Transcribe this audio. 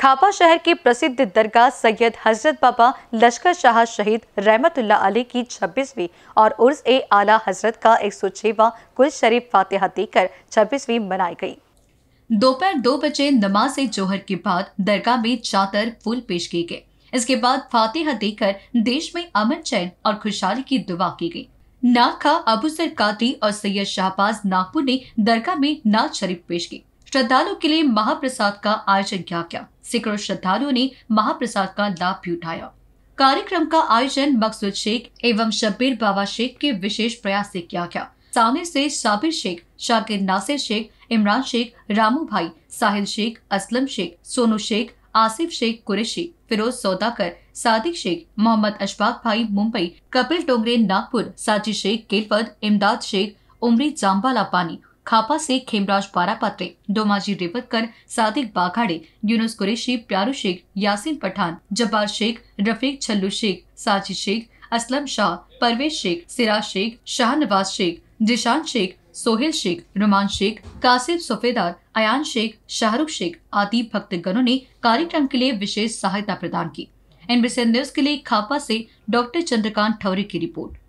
खापा शहर के प्रसिद्ध दरगाह सैयद हजरत बाबा लश्कर शाह शहीद रहमतुल्ला अली की 26वीं और उर्स ए आला हजरत का एक सौ छेवा कुल शरीफ फातिहा देकर 26वीं मनाई गई दोपहर दो बजे नमाज जोहर के बाद दरगाह में चातर फूल पेश किए गए इसके बाद फातिहा देकर देश में अमन चैन और खुशहाली की दुआ की गई नाखा अबूसर कादरी और सैयद शाहबाज नागपुर ने दरगाह में नाज शरीफ पेश की श्रद्धालुओं के लिए महाप्रसाद का आयोजन किया गया सैकड़ों श्रद्धालुओं ने महाप्रसाद का लाभ भी उठाया कार्यक्रम का आयोजन मकसूद शेख एवं शब्बीर बाबा शेख के विशेष प्रयास से किया गया सामने से साबिर शेख शाकिर नासिर शेख इमरान शेख रामू भाई साहिल शेख असलम शेख सोनू शेख आसिफ शेख कुरेशी फिरोज सौदाकर सादिक शेख मोहम्मद अशफाक भाई मुंबई कपिल डोंगरे नागपुर साजी शेख केलपद इमदाद शेख उमरी जाम्बाला पानी खापा से खेमराज बारापात्रे डोमाजी रेवतकर सादिक बाघाड़े यूनुस कुरेशी प्यारू शेख यासीन पठान जब्बार शेख रफीक छल्लू शेख साजिद शेख असलम शाह परवेज शेख सिराज शेख शाहनवाज शेख जिशान शेख सोहेल शेख रुमान शेख कासिफ सफेदार अयान शेख शाहरुख शेख आदि भक्तगणों ने कार्यक्रम के लिए विशेष सहायता प्रदान की एनबीसी न्यूज के लिए खापा से डॉक्टर चंद्रकांत ठौरे की रिपोर्ट